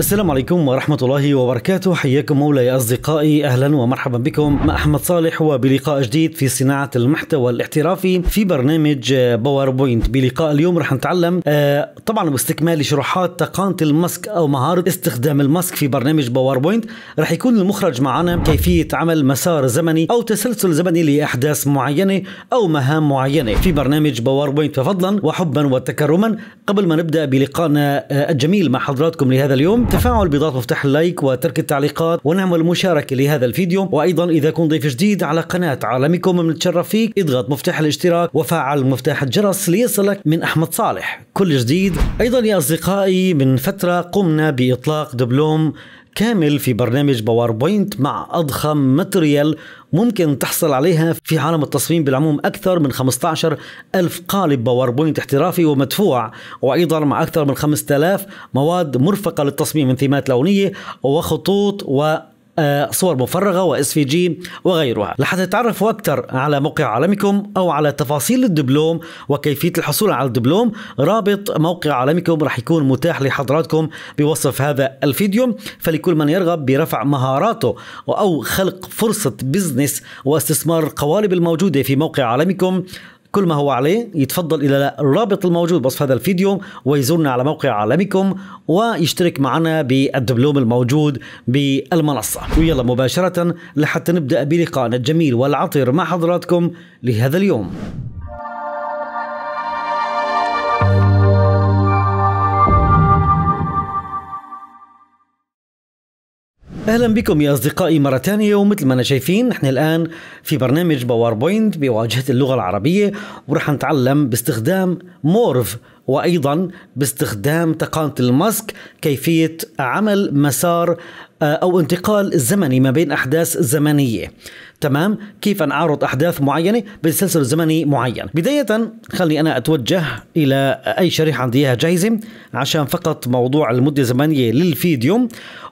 السلام عليكم ورحمة الله وبركاته حياكم مولاي أصدقائي أهلا ومرحبا بكم مع أحمد صالح وبلقاء جديد في صناعة المحتوى الاحترافي في برنامج باوربوينت بلقاء اليوم رح نتعلم آه، طبعا باستكمال شروحات تقانة الماسك أو مهارة استخدام الماسك في برنامج باوربوينت رح يكون المخرج معنا كيفية عمل مسار زمني أو تسلسل زمني لأحداث معينة أو مهام معينة في برنامج باوربوينت ففضلا وحبا وتكرما قبل ما نبدأ بلقائنا آه، الجميل مع حضراتكم لهذا اليوم تفاعل بضغط مفتاح اللايك وترك التعليقات ونعمل مشاركة لهذا الفيديو وأيضا إذا كنت ضيف جديد على قناة عالمكم بنتشرف فيك اضغط مفتاح الاشتراك وفعل مفتاح الجرس ليصلك من أحمد صالح كل جديد أيضا يا أصدقائي من فترة قمنا بإطلاق دبلوم كامل في برنامج باوربوينت مع أضخم ماتريال ممكن تحصل عليها في عالم التصميم بالعموم أكثر من 15 ألف قالب باوربوينت احترافي ومدفوع وأيضا مع أكثر من 5000 مواد مرفقة للتصميم من ثيمات لونية وخطوط و آه، صور مفرغة واس في جي وغيرها لحتى تتعرفوا أكثر على موقع عالمكم أو على تفاصيل الدبلوم وكيفية الحصول على الدبلوم رابط موقع عالمكم رح يكون متاح لحضراتكم بوصف هذا الفيديو فلكل من يرغب برفع مهاراته أو خلق فرصة بزنس واستثمار القوالب الموجودة في موقع عالمكم كل ما هو عليه يتفضل إلى الرابط الموجود بوصف هذا الفيديو ويزورنا على موقع عالمكم ويشترك معنا بالدبلوم الموجود بالمنصة ويلا مباشرة لحتى نبدأ بلقائنا الجميل والعطر مع حضراتكم لهذا اليوم اهلا بكم يا اصدقائي مره ثانيه ومثل ما انا شايفين نحن الان في برنامج باوربوينت بواجهه اللغه العربيه ورح نتعلم باستخدام مورف وايضا باستخدام تقنيه الماسك كيفيه عمل مسار آه، او انتقال زمني ما بين احداث زمنيه تمام كيف أعرض احداث معينه بسلسل زمني معين بدايه خلني انا اتوجه الى اي شريحه عندي اياها جاهزه عشان فقط موضوع المده الزمنيه للفيديو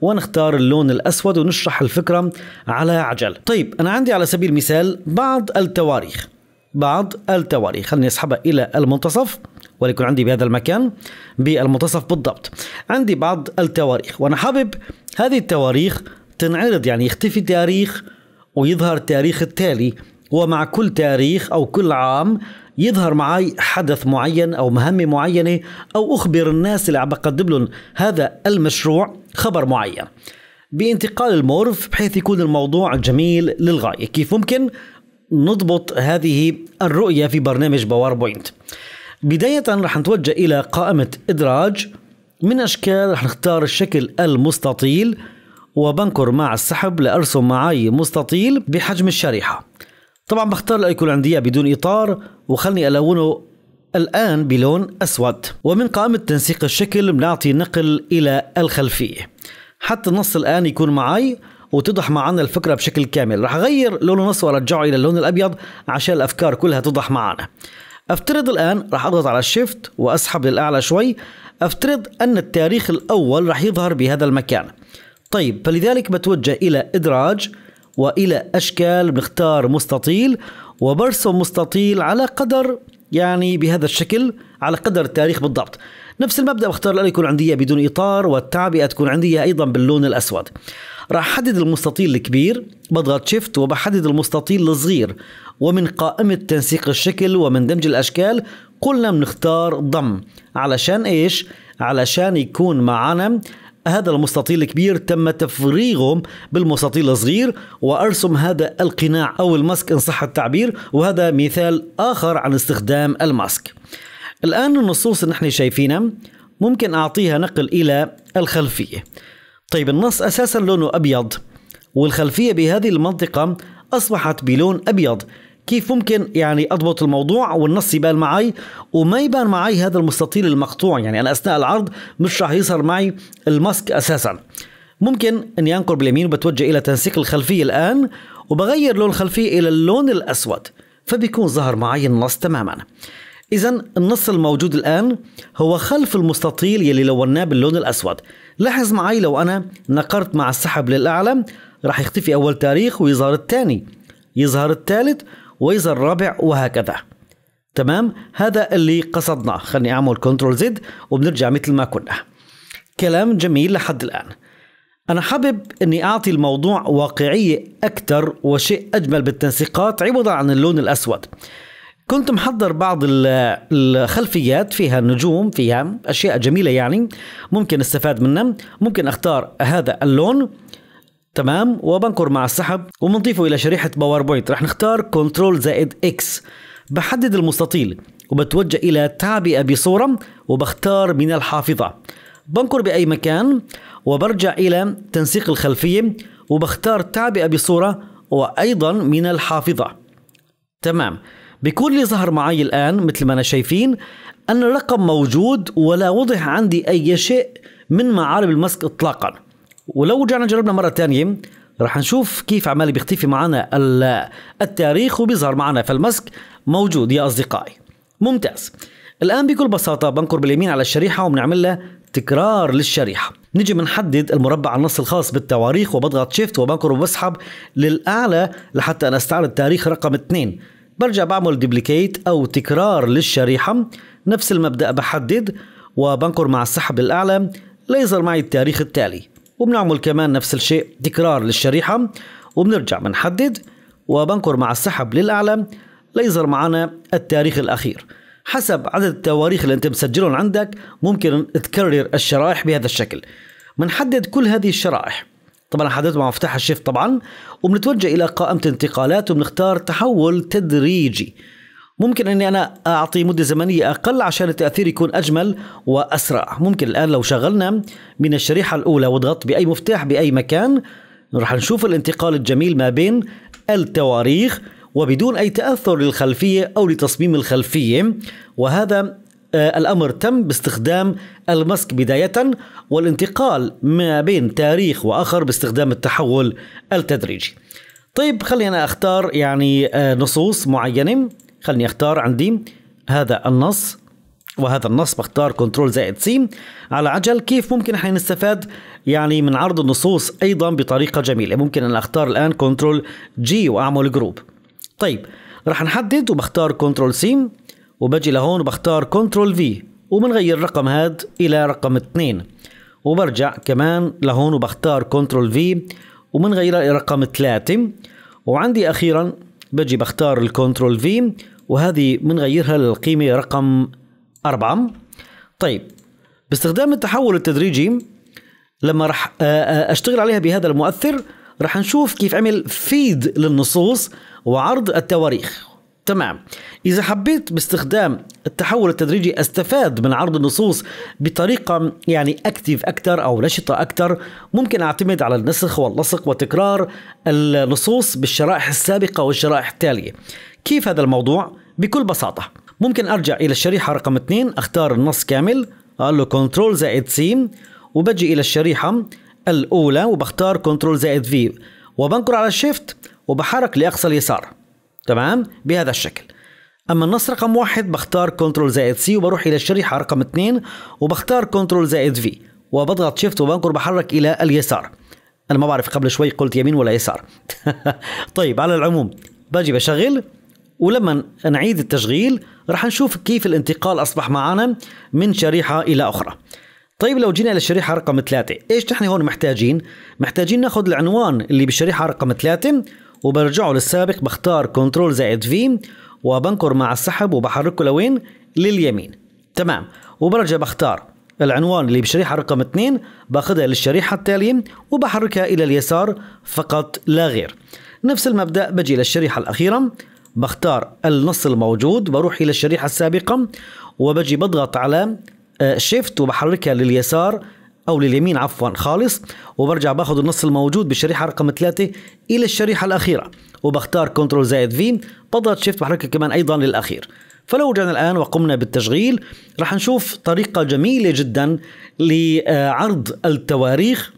ونختار اللون الاسود ونشرح الفكره على عجل طيب انا عندي على سبيل المثال بعض التواريخ بعض التواري خليني اسحبها الى المنتصف وليكن عندي بهذا المكان بالمنتصف بالضبط عندي بعض التواريخ وانا حابب هذه التواريخ تنعرض يعني يختفي تاريخ ويظهر التاريخ التالي ومع كل تاريخ او كل عام يظهر معي حدث معين او مهمه معينه او اخبر الناس اللي عم بقدم لهم هذا المشروع خبر معين بانتقال المورف بحيث يكون الموضوع جميل للغايه كيف ممكن نضبط هذه الرؤية في برنامج باوربوينت بداية رح نتوجه إلى قائمة إدراج من أشكال رح نختار الشكل المستطيل وبنكر مع السحب لأرسم معي مستطيل بحجم الشريحة طبعا بختار الأيكون عندي بدون إطار وخلني ألونه الآن بلون أسود ومن قائمة تنسيق الشكل بنعطي نقل إلى الخلفية حتى النص الآن يكون معي وتضح معنا الفكره بشكل كامل رح اغير لون النص وارجعه الى اللون الابيض عشان الافكار كلها تضح معنا افترض الان رح اضغط على الشيفت واسحب للاعلى شوي افترض ان التاريخ الاول رح يظهر بهذا المكان طيب فلذلك بتوجه الى ادراج والى اشكال بنختار مستطيل وبرسم مستطيل على قدر يعني بهذا الشكل على قدر التاريخ بالضبط نفس المبدا بختار الالي يكون عندي بدون اطار والتعبئه تكون عندي ايضا باللون الاسود راح احدد المستطيل الكبير بضغط شيفت وبحدد المستطيل الصغير ومن قائمة تنسيق الشكل ومن دمج الأشكال قلنا بنختار ضم علشان إيش؟ علشان يكون معنا هذا المستطيل الكبير تم تفريغه بالمستطيل الصغير وأرسم هذا القناع أو الماسك إن صح التعبير وهذا مثال آخر عن استخدام الماسك الآن النصوص اللي نحن شايفينها ممكن أعطيها نقل إلى الخلفية طيب النص أساسا لونه أبيض والخلفية بهذه المنطقة أصبحت بلون أبيض كيف ممكن يعني اضبط الموضوع والنص يبان معي وما يبان معي هذا المستطيل المقطوع يعني انا اثناء العرض مش راح يظهر معي الماسك اساسا ممكن اني انقر باليمين وبتوجه الى تنسيق الخلفيه الان وبغير لون الخلفيه الى اللون الاسود فبيكون ظهر معي النص تماما إذا النص الموجود الآن هو خلف المستطيل يلي لوناه باللون الأسود لاحظ معي لو أنا نقرت مع السحب للأعلى راح يختفي أول تاريخ ويظهر الثاني يظهر الثالث وإذا الرابع وهكذا تمام هذا اللي قصدناه خليني أعمل كنترول زد وبنرجع مثل ما كنا كلام جميل لحد الآن أنا حابب أني أعطي الموضوع واقعية أكثر وشيء أجمل بالتنسيقات عوضا عن اللون الأسود كنت محضر بعض الخلفيات فيها نجوم فيها أشياء جميلة يعني ممكن استفاد منها ممكن أختار هذا اللون تمام وبنكر مع السحب وبنضيفه الى شريحه باوربوينت رح نختار كنترول زائد اكس بحدد المستطيل وبتوجه الى تعبئه بصوره وبختار من الحافظه بنكر باي مكان وبرجع الى تنسيق الخلفيه وبختار تعبئه بصوره وايضا من الحافظه تمام بيكون اللي ظهر معي الان مثل ما انا شايفين ان الرقم موجود ولا وضح عندي اي شيء من معالم المسك اطلاقا ولو رجعنا جربنا مره تانية رح نشوف كيف عمال بيختفي معنا التاريخ وبيظهر معنا فالمسك موجود يا اصدقائي ممتاز الان بكل بساطه بنقر باليمين على الشريحه وبنعمل لها تكرار للشريحه نجي بنحدد المربع النص الخاص بالتواريخ وبضغط شيفت وبنقر وبسحب للاعلى لحتى انا استعرض تاريخ رقم 2 برجع بعمل ديبليكيت او تكرار للشريحه نفس المبدا بحدد وبنقر مع السحب للاعلى ليظهر معي التاريخ التالي وبنعمل كمان نفس الشيء تكرار للشريحة وبنرجع بنحدد وبنكر مع السحب للأعلى ليظهر معنا التاريخ الأخير حسب عدد التواريخ اللي أنت مسجلهم عندك ممكن تكرر الشرائح بهذا الشكل بنحدد كل هذه الشرائح طبعا حددت مع مفتاح الشيف طبعا وبنتوجه إلى قائمة انتقالات وبنختار تحول تدريجي ممكن اني انا اعطي مده زمنيه اقل عشان التاثير يكون اجمل واسرع ممكن الان لو شغلنا من الشريحه الاولى وضغط باي مفتاح باي مكان راح نشوف الانتقال الجميل ما بين التواريخ وبدون اي تاثر للخلفيه او لتصميم الخلفيه وهذا آه، الامر تم باستخدام المسك بدايه والانتقال ما بين تاريخ واخر باستخدام التحول التدريجي. طيب خلينا اختار يعني آه، نصوص معينه خلني اختار عندي هذا النص وهذا النص بختار كنترول زائد سي على عجل كيف ممكن احنا نستفاد يعني من عرض النصوص ايضا بطريقه جميله ممكن ان اختار الان كنترول جي واعمل جروب طيب رح نحدد وبختار كنترول سي وبجي لهون وبختار كنترول في وبنغير الرقم هاد الى رقم 2 وبرجع كمان لهون وبختار كنترول في وبنغيرها الى رقم 3 وعندي اخيرا بجي بختار الكنترول في وهذه بنغيرها للقيمة رقم أربعة طيب باستخدام التحول التدريجي لما راح أشتغل عليها بهذا المؤثر راح نشوف كيف عمل فيد للنصوص وعرض التواريخ تمام إذا حبيت باستخدام التحول التدريجي أستفاد من عرض النصوص بطريقة يعني أكتيف أكثر أو نشطة أكثر ممكن أعتمد على النسخ واللصق وتكرار النصوص بالشرائح السابقة والشرائح التالية كيف هذا الموضوع؟ بكل بساطة ممكن أرجع إلى الشريحة رقم 2 أختار النص كامل أقول له كنترول زائد سي وبجي إلى الشريحة الأولى وبختار كنترول زائد في وبنقر على الشيفت وبحرك لأقصى اليسار تمام بهذا الشكل أما النص رقم واحد بختار كنترول زائد سي وبروح إلى الشريحة رقم 2 وبختار كنترول زائد في وبضغط شيفت وبنقر بحرك إلى اليسار أنا ما بعرف قبل شوي قلت يمين ولا يسار طيب على العموم باجي بشغل ولما نعيد التشغيل رح نشوف كيف الانتقال أصبح معنا من شريحة إلى أخرى طيب لو جينا للشريحة رقم ثلاثة إيش نحن هون محتاجين؟ محتاجين ناخذ العنوان اللي بالشريحة رقم ثلاثة وبرجعه للسابق بختار كنترول زائد في وبنكر مع السحب وبحركه لوين؟ لليمين تمام وبرجع بختار العنوان اللي بشريحة رقم 2 باخذها للشريحة التالية وبحركها إلى اليسار فقط لا غير نفس المبدأ بجي للشريحة الأخيرة بختار النص الموجود بروح الى الشريحه السابقه وبجي بضغط على شيفت آه، وبحركها لليسار او لليمين عفوا خالص وبرجع باخذ النص الموجود بالشريحه رقم ثلاثة الى الشريحه الاخيره وبختار كنترول زائد في بضغط شيفت بحركها كمان ايضا للاخير فلو رجعنا الآن وقمنا بالتشغيل رح نشوف طريقة جميلة جدا لعرض التواريخ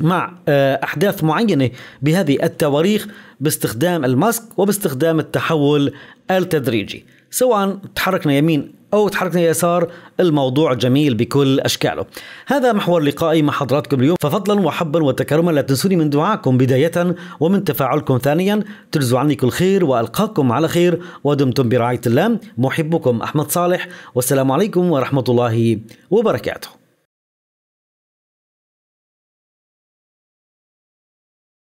مع آه، احداث معينه بهذه التواريخ باستخدام الماسك وباستخدام التحول التدريجي سواء تحركنا يمين او تحركنا يسار الموضوع جميل بكل اشكاله هذا محور لقائي مع حضراتكم اليوم ففضلا وحبا وتكرما لا تنسوني من دعاكم بدايه ومن تفاعلكم ثانيا ترزوا عني كل خير والقاكم على خير ودمتم برعايه الله محبكم احمد صالح والسلام عليكم ورحمه الله وبركاته